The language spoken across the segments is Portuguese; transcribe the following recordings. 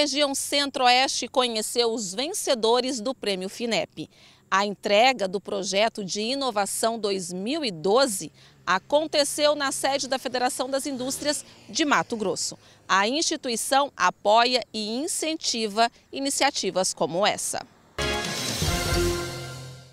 região Centro-Oeste conheceu os vencedores do Prêmio FINEP. A entrega do projeto de inovação 2012 aconteceu na sede da Federação das Indústrias de Mato Grosso. A instituição apoia e incentiva iniciativas como essa.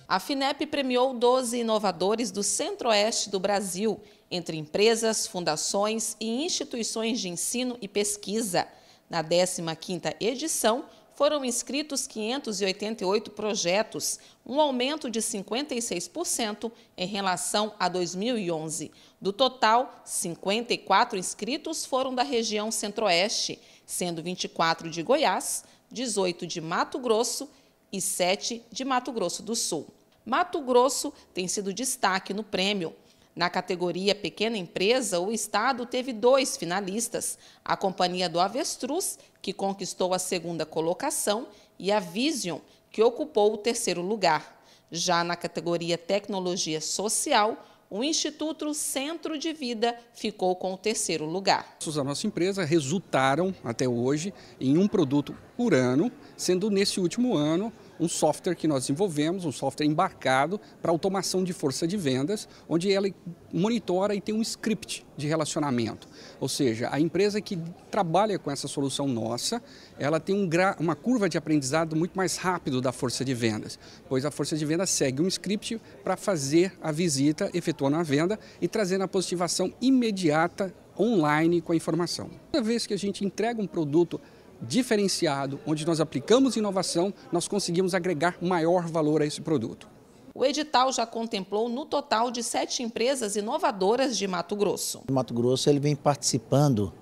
A FINEP premiou 12 inovadores do Centro-Oeste do Brasil, entre empresas, fundações e instituições de ensino e pesquisa. Na 15ª edição, foram inscritos 588 projetos, um aumento de 56% em relação a 2011. Do total, 54 inscritos foram da região Centro-Oeste, sendo 24 de Goiás, 18 de Mato Grosso e 7 de Mato Grosso do Sul. Mato Grosso tem sido destaque no prêmio. Na categoria Pequena Empresa, o Estado teve dois finalistas: a Companhia do Avestruz, que conquistou a segunda colocação, e a Vision, que ocupou o terceiro lugar. Já na categoria Tecnologia Social, o Instituto Centro de Vida ficou com o terceiro lugar. Da nossa empresa resultaram até hoje em um produto por ano, sendo nesse último ano um software que nós desenvolvemos, um software embarcado para automação de força de vendas, onde ela monitora e tem um script de relacionamento. Ou seja, a empresa que trabalha com essa solução nossa, ela tem um uma curva de aprendizado muito mais rápido da força de vendas, pois a força de vendas segue um script para fazer a visita, efetuando a venda e trazendo a positivação imediata online com a informação. Toda vez que a gente entrega um produto diferenciado, onde nós aplicamos inovação, nós conseguimos agregar maior valor a esse produto. O edital já contemplou no total de sete empresas inovadoras de Mato Grosso. O Mato Grosso ele vem participando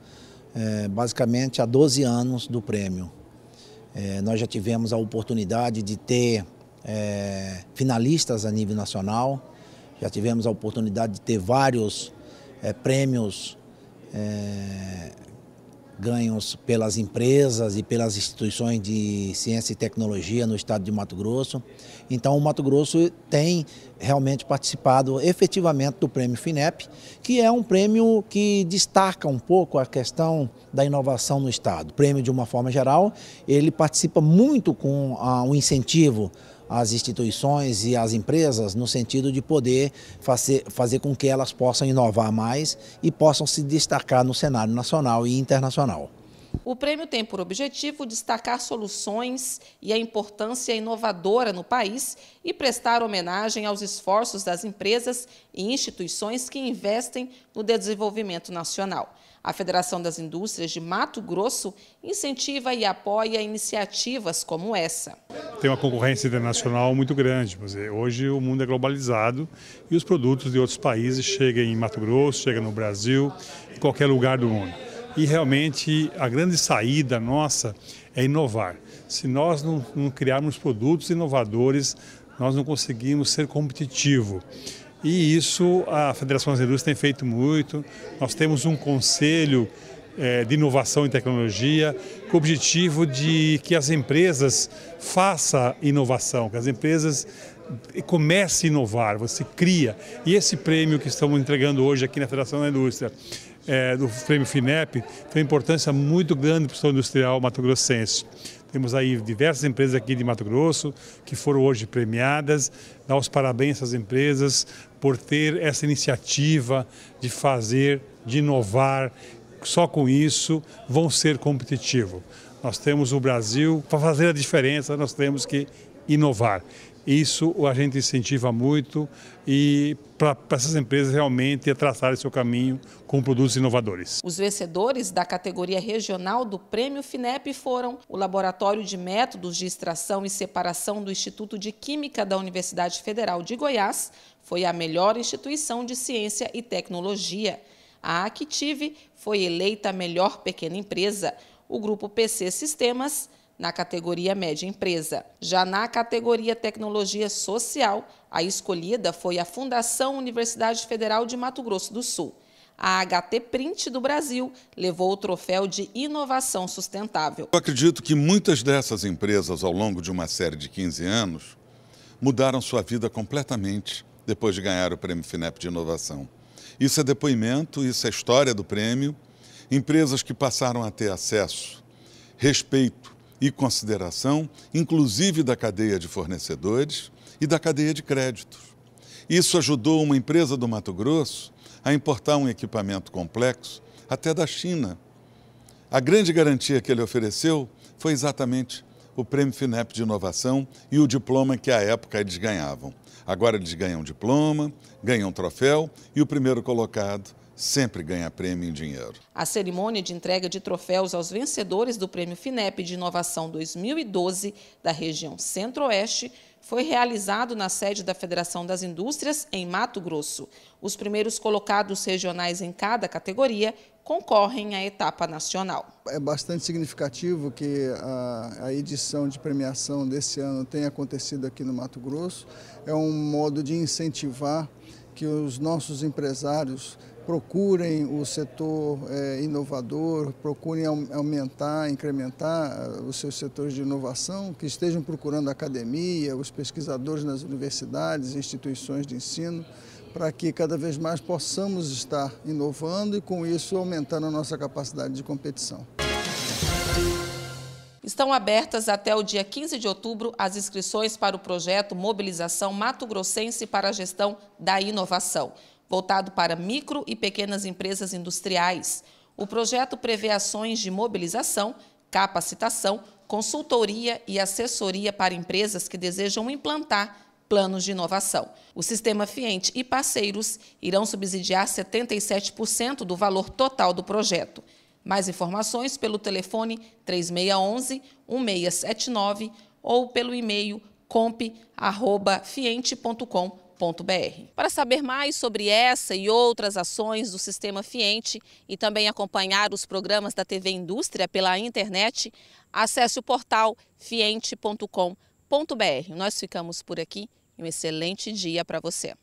é, basicamente há 12 anos do prêmio. É, nós já tivemos a oportunidade de ter é, finalistas a nível nacional, já tivemos a oportunidade de ter vários prêmios ganhos pelas empresas e pelas instituições de ciência e tecnologia no estado de Mato Grosso. Então, o Mato Grosso tem realmente participado efetivamente do prêmio FINEP, que é um prêmio que destaca um pouco a questão da inovação no estado. O prêmio, de uma forma geral, ele participa muito com o ah, incentivo as instituições e as empresas no sentido de poder fazer, fazer com que elas possam inovar mais e possam se destacar no cenário nacional e internacional. O prêmio tem por objetivo destacar soluções e a importância inovadora no país e prestar homenagem aos esforços das empresas e instituições que investem no desenvolvimento nacional. A Federação das Indústrias de Mato Grosso incentiva e apoia iniciativas como essa. Tem uma concorrência internacional muito grande. Hoje o mundo é globalizado e os produtos de outros países chegam em Mato Grosso, chegam no Brasil, em qualquer lugar do mundo. E realmente a grande saída nossa é inovar. Se nós não, não criarmos produtos inovadores, nós não conseguimos ser competitivo. E isso a Federação das Indústrias tem feito muito. Nós temos um conselho é, de inovação e tecnologia, com o objetivo de que as empresas façam inovação, que as empresas comecem a inovar, você cria. E esse prêmio que estamos entregando hoje aqui na Federação da Indústria é, do prêmio FINEP tem uma importância muito grande para o setor industrial mato-grossense. Temos aí diversas empresas aqui de Mato Grosso que foram hoje premiadas. Dar os parabéns às empresas por ter essa iniciativa de fazer, de inovar. Só com isso vão ser competitivos. Nós temos o Brasil, para fazer a diferença, nós temos que inovar. Isso a gente incentiva muito e para essas empresas realmente traçarem seu caminho com produtos inovadores. Os vencedores da categoria regional do Prêmio FINEP foram o Laboratório de Métodos de Extração e Separação do Instituto de Química da Universidade Federal de Goiás, foi a melhor instituição de ciência e tecnologia. A Active foi eleita a melhor pequena empresa. O grupo PC Sistemas na categoria média empresa. Já na categoria tecnologia social, a escolhida foi a Fundação Universidade Federal de Mato Grosso do Sul. A HT Print do Brasil levou o troféu de inovação sustentável. Eu acredito que muitas dessas empresas, ao longo de uma série de 15 anos, mudaram sua vida completamente depois de ganhar o Prêmio FINEP de Inovação. Isso é depoimento, isso é história do prêmio. Empresas que passaram a ter acesso, respeito e consideração, inclusive da cadeia de fornecedores e da cadeia de créditos. Isso ajudou uma empresa do Mato Grosso a importar um equipamento complexo até da China. A grande garantia que ele ofereceu foi exatamente o Prêmio FINEP de Inovação e o diploma que à época eles ganhavam. Agora eles ganham diploma, ganham troféu e o primeiro colocado sempre ganha prêmio em dinheiro. A cerimônia de entrega de troféus aos vencedores do Prêmio FINEP de Inovação 2012 da região Centro-Oeste foi realizado na sede da Federação das Indústrias, em Mato Grosso. Os primeiros colocados regionais em cada categoria concorrem à etapa nacional. É bastante significativo que a, a edição de premiação desse ano tenha acontecido aqui no Mato Grosso. É um modo de incentivar que os nossos empresários procurem o setor é, inovador, procurem aumentar, incrementar eh, os seus setores de inovação, que estejam procurando a academia, os pesquisadores nas universidades, instituições de ensino, para que cada vez mais possamos estar inovando e, com isso, aumentando a nossa capacidade de competição. Estão abertas até o dia 15 de outubro as inscrições para o projeto Mobilização Mato Grossense para a Gestão da Inovação voltado para micro e pequenas empresas industriais. O projeto prevê ações de mobilização, capacitação, consultoria e assessoria para empresas que desejam implantar planos de inovação. O Sistema Fiente e parceiros irão subsidiar 77% do valor total do projeto. Mais informações pelo telefone 3611 1679 ou pelo e-mail comp@fiente.com. Para saber mais sobre essa e outras ações do Sistema Fiente e também acompanhar os programas da TV Indústria pela internet, acesse o portal fiente.com.br. Nós ficamos por aqui e um excelente dia para você.